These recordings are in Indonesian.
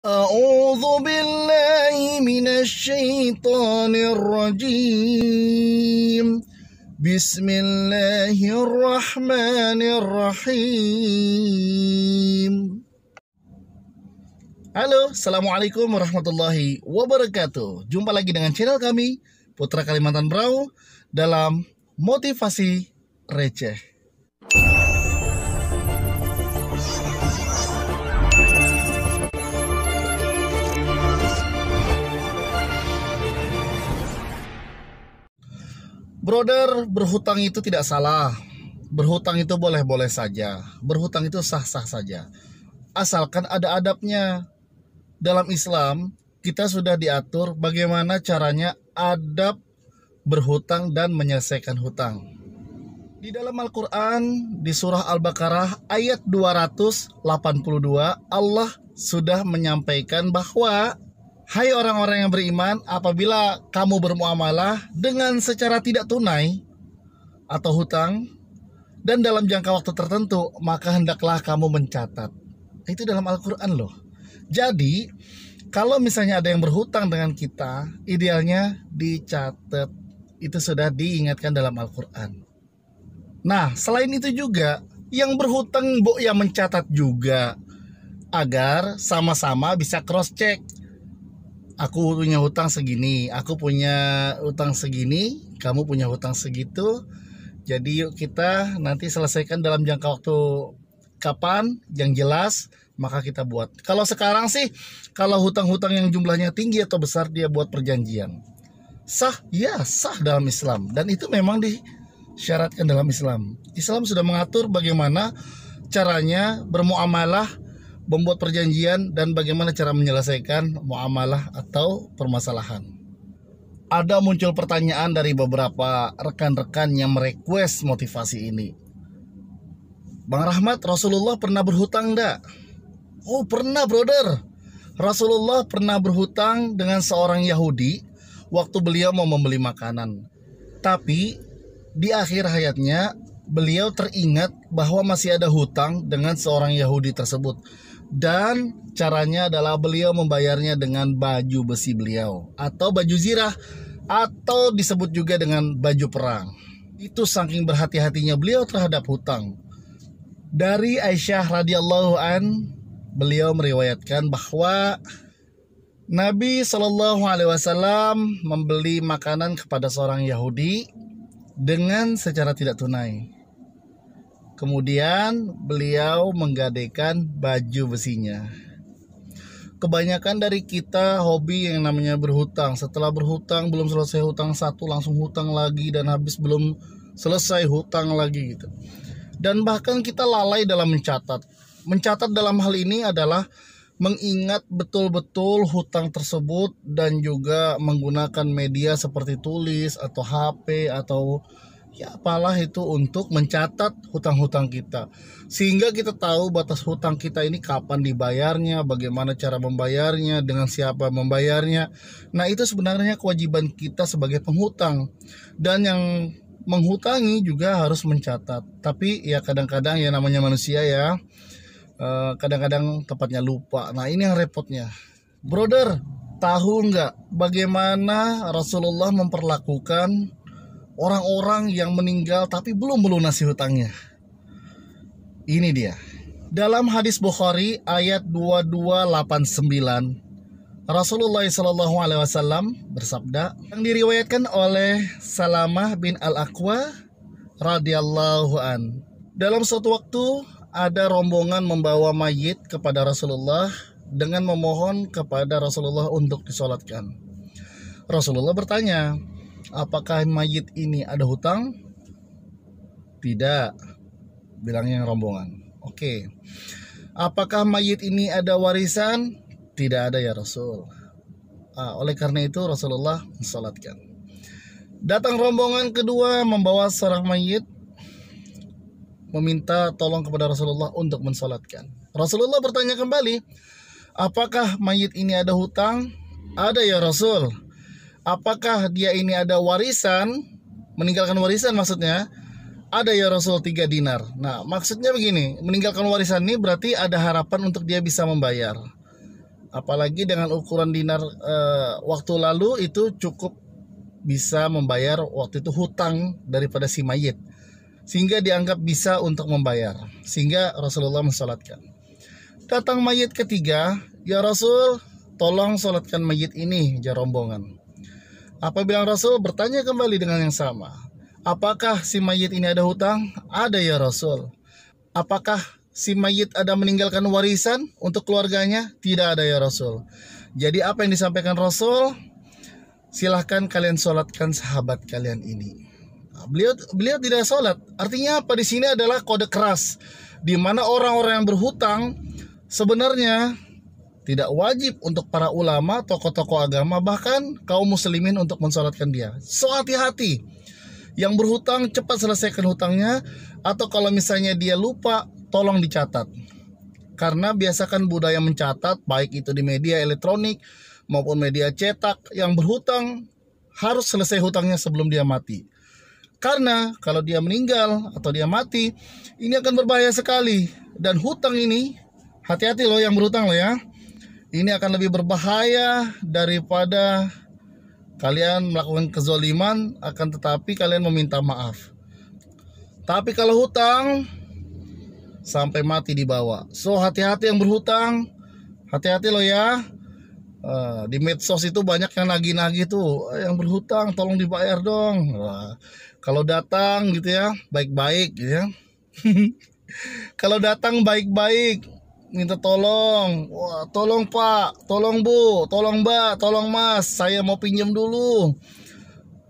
أعوذ بالله من الشيطان الرجيم بسم الله الرحمن الرحيم Halo, Assalamualaikum warahmatullahi wabarakatuh Jumpa lagi dengan channel kami Putra Kalimantan Brau Dalam Motivasi Receh Brother, berhutang itu tidak salah. Berhutang itu boleh-boleh saja. Berhutang itu sah-sah saja. Asalkan ada adabnya. Dalam Islam, kita sudah diatur bagaimana caranya adab berhutang dan menyelesaikan hutang. Di dalam Al-Quran, di surah Al-Baqarah ayat 282, Allah sudah menyampaikan bahwa Hai orang-orang yang beriman, apabila kamu bermuamalah dengan secara tidak tunai atau hutang dan dalam jangka waktu tertentu, maka hendaklah kamu mencatat. Itu dalam Al-Qur'an loh. Jadi, kalau misalnya ada yang berhutang dengan kita, idealnya dicatat. Itu sudah diingatkan dalam Al-Qur'an. Nah, selain itu juga yang berhutang Bu, yang mencatat juga agar sama-sama bisa cross check aku punya hutang segini, aku punya hutang segini, kamu punya hutang segitu. Jadi yuk kita nanti selesaikan dalam jangka waktu kapan yang jelas maka kita buat. Kalau sekarang sih kalau hutang-hutang yang jumlahnya tinggi atau besar dia buat perjanjian. Sah? Ya, sah dalam Islam dan itu memang di disyaratkan dalam Islam. Islam sudah mengatur bagaimana caranya bermuamalah membuat perjanjian dan bagaimana cara menyelesaikan muamalah atau permasalahan. Ada muncul pertanyaan dari beberapa rekan-rekan yang merequest motivasi ini. Bang Rahmat, Rasulullah pernah berhutang enggak? Oh, pernah, brother. Rasulullah pernah berhutang dengan seorang Yahudi waktu beliau mau membeli makanan. Tapi di akhir hayatnya beliau teringat bahwa masih ada hutang dengan seorang Yahudi tersebut dan caranya adalah beliau membayarnya dengan baju besi beliau atau baju zirah atau disebut juga dengan baju perang. Itu saking berhati-hatinya beliau terhadap hutang. Dari Aisyah radhiyallahu an, beliau meriwayatkan bahwa Nabi Shallallahu alaihi wasallam membeli makanan kepada seorang Yahudi dengan secara tidak tunai. Kemudian beliau menggadaikan baju besinya. Kebanyakan dari kita hobi yang namanya berhutang. Setelah berhutang belum selesai hutang satu langsung hutang lagi dan habis belum selesai hutang lagi gitu. Dan bahkan kita lalai dalam mencatat. Mencatat dalam hal ini adalah mengingat betul-betul hutang tersebut dan juga menggunakan media seperti tulis atau HP atau ya apalah itu untuk mencatat hutang-hutang kita sehingga kita tahu batas hutang kita ini kapan dibayarnya, bagaimana cara membayarnya, dengan siapa membayarnya. Nah, itu sebenarnya kewajiban kita sebagai penghutang. Dan yang menghutangi juga harus mencatat. Tapi ya kadang-kadang ya namanya manusia ya. Eh, kadang-kadang tepatnya lupa. Nah, ini yang repotnya. Brother, tahu nggak bagaimana Rasulullah memperlakukan orang-orang yang meninggal tapi belum melunasi hutangnya. Ini dia. Dalam hadis Bukhari ayat 2289 Rasulullah Shallallahu Alaihi Wasallam bersabda yang diriwayatkan oleh Salamah bin Al Aqwa radhiyallahu an. Dalam suatu waktu ada rombongan membawa mayit kepada Rasulullah dengan memohon kepada Rasulullah untuk disolatkan. Rasulullah bertanya, Apakah mayit ini ada hutang? Tidak. Bilangnya rombongan. Oke. Okay. Apakah mayit ini ada warisan? Tidak ada ya Rasul. Ah, oleh karena itu Rasulullah mensolatkan. Datang rombongan kedua membawa seorang mayit meminta tolong kepada Rasulullah untuk mensolatkan. Rasulullah bertanya kembali, apakah mayit ini ada hutang? Ada ya Rasul apakah dia ini ada warisan meninggalkan warisan maksudnya ada ya Rasul 3 dinar nah maksudnya begini meninggalkan warisan ini berarti ada harapan untuk dia bisa membayar apalagi dengan ukuran dinar e, waktu lalu itu cukup bisa membayar waktu itu hutang daripada si mayit sehingga dianggap bisa untuk membayar sehingga Rasulullah mensolatkan datang mayit ketiga ya Rasul tolong solatkan mayit ini rombongan Apabila Rasul bertanya kembali dengan yang sama, apakah si mayit ini ada hutang? Ada ya Rasul. Apakah si mayit ada meninggalkan warisan untuk keluarganya? Tidak ada ya Rasul. Jadi apa yang disampaikan Rasul? Silahkan kalian sholatkan sahabat kalian ini. Nah, beliau beliau tidak sholat. Artinya apa di sini adalah kode keras, di mana orang-orang yang berhutang sebenarnya tidak wajib untuk para ulama, tokoh-tokoh agama, bahkan kaum muslimin untuk mensolatkan dia. So hati-hati. Yang berhutang cepat selesaikan hutangnya atau kalau misalnya dia lupa tolong dicatat. Karena biasakan budaya mencatat baik itu di media elektronik maupun media cetak yang berhutang harus selesai hutangnya sebelum dia mati. Karena kalau dia meninggal atau dia mati, ini akan berbahaya sekali dan hutang ini hati-hati loh yang berhutang loh ya ini akan lebih berbahaya daripada kalian melakukan kezoliman akan tetapi kalian meminta maaf tapi kalau hutang sampai mati dibawa so hati-hati yang berhutang hati-hati lo ya eh, di medsos itu banyak yang nagih-nagih tuh eh, yang berhutang tolong dibayar dong kalau datang gitu ya baik-baik gitu ya kalau datang baik-baik minta tolong Wah, tolong pak tolong bu tolong mbak tolong mas saya mau pinjam dulu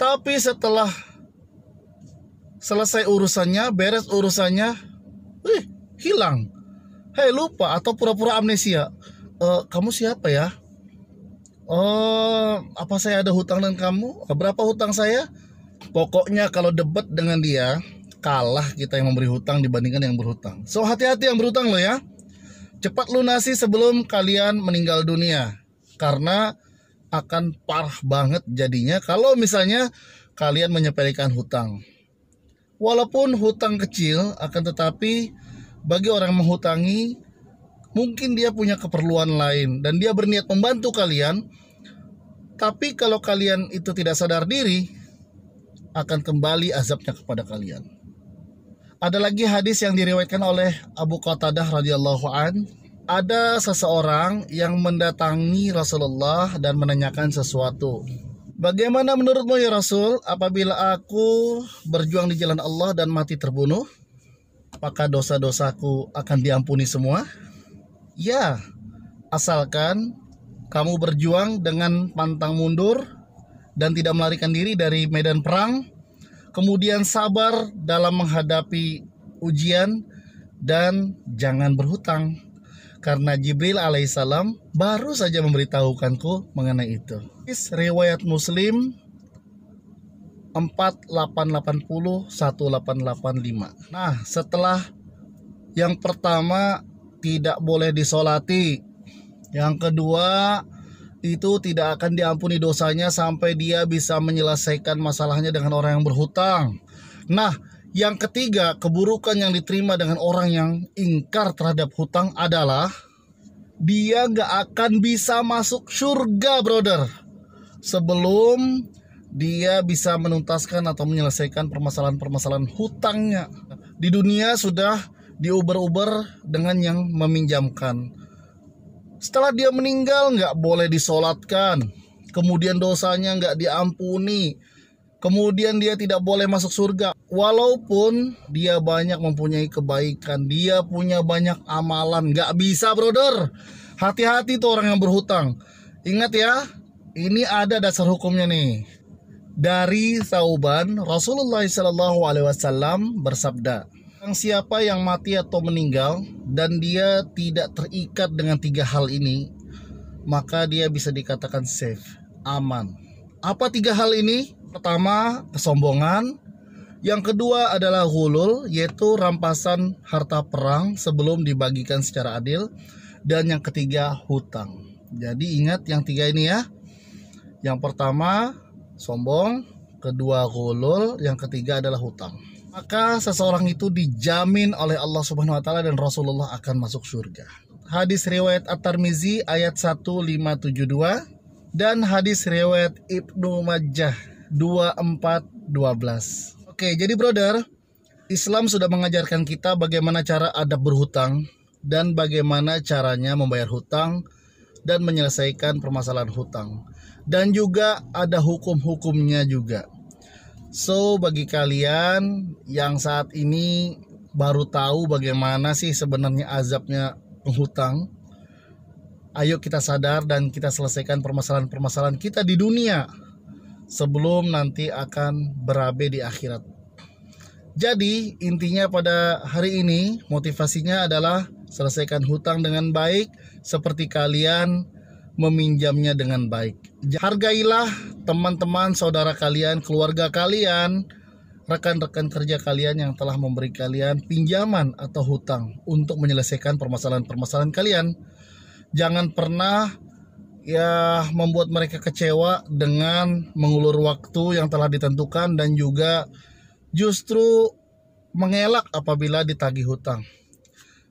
tapi setelah selesai urusannya beres urusannya eh, hilang hei lupa atau pura-pura amnesia e, kamu siapa ya oh apa saya ada hutang dengan kamu berapa hutang saya pokoknya kalau debat dengan dia kalah kita yang memberi hutang dibandingkan yang berhutang so hati-hati yang berhutang lo ya Cepat lunasi sebelum kalian meninggal dunia. Karena akan parah banget jadinya kalau misalnya kalian menyepelekan hutang. Walaupun hutang kecil, akan tetapi bagi orang menghutangi, mungkin dia punya keperluan lain dan dia berniat membantu kalian. Tapi kalau kalian itu tidak sadar diri, akan kembali azabnya kepada kalian. Ada lagi hadis yang diriwayatkan oleh Abu Qatadah radhiyallahu an. Ada seseorang yang mendatangi Rasulullah dan menanyakan sesuatu. Bagaimana menurutmu ya Rasul apabila aku berjuang di jalan Allah dan mati terbunuh? Apakah dosa-dosaku akan diampuni semua? Ya, asalkan kamu berjuang dengan pantang mundur dan tidak melarikan diri dari medan perang kemudian sabar dalam menghadapi ujian, dan jangan berhutang. Karena Jibril alaihissalam baru saja memberitahukanku mengenai itu. Riwayat Muslim 4880 1885. Nah, setelah yang pertama tidak boleh disolati. Yang kedua itu tidak akan diampuni dosanya sampai dia bisa menyelesaikan masalahnya dengan orang yang berhutang. Nah, yang ketiga, keburukan yang diterima dengan orang yang ingkar terhadap hutang adalah dia nggak akan bisa masuk surga, brother. Sebelum dia bisa menuntaskan atau menyelesaikan permasalahan-permasalahan hutangnya. Di dunia sudah diuber-uber dengan yang meminjamkan setelah dia meninggal nggak boleh disolatkan. Kemudian dosanya nggak diampuni. Kemudian dia tidak boleh masuk surga. Walaupun dia banyak mempunyai kebaikan. Dia punya banyak amalan. Nggak bisa brother. Hati-hati tuh orang yang berhutang. Ingat ya. Ini ada dasar hukumnya nih. Dari Sauban, Rasulullah Alaihi Wasallam bersabda, Barang siapa yang mati atau meninggal dan dia tidak terikat dengan tiga hal ini, maka dia bisa dikatakan safe, aman. Apa tiga hal ini? Pertama, kesombongan. Yang kedua adalah hulul, yaitu rampasan harta perang sebelum dibagikan secara adil. Dan yang ketiga, hutang. Jadi ingat yang tiga ini ya. Yang pertama, sombong. Kedua, hulul. Yang ketiga adalah hutang maka seseorang itu dijamin oleh Allah Subhanahu wa taala dan Rasulullah akan masuk surga. Hadis riwayat At-Tirmizi ayat 1572 dan hadis riwayat Ibnu Majah 2412. Oke, jadi brother, Islam sudah mengajarkan kita bagaimana cara adab berhutang dan bagaimana caranya membayar hutang dan menyelesaikan permasalahan hutang. Dan juga ada hukum-hukumnya juga. So bagi kalian yang saat ini baru tahu bagaimana sih sebenarnya azabnya penghutang, ayo kita sadar dan kita selesaikan permasalahan-permasalahan kita di dunia sebelum nanti akan berabe di akhirat. Jadi intinya pada hari ini motivasinya adalah selesaikan hutang dengan baik seperti kalian meminjamnya dengan baik. Hargailah teman-teman, saudara kalian, keluarga kalian, rekan-rekan kerja kalian yang telah memberi kalian pinjaman atau hutang untuk menyelesaikan permasalahan-permasalahan kalian. Jangan pernah ya membuat mereka kecewa dengan mengulur waktu yang telah ditentukan dan juga justru mengelak apabila ditagih hutang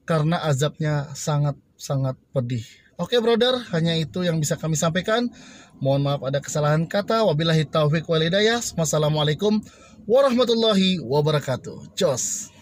karena azabnya sangat sangat pedih Oke okay, brother, hanya itu yang bisa kami sampaikan. Mohon maaf ada kesalahan kata. Wabillahi taufiq walidayah. Wassalamualaikum warahmatullahi wabarakatuh. Jos.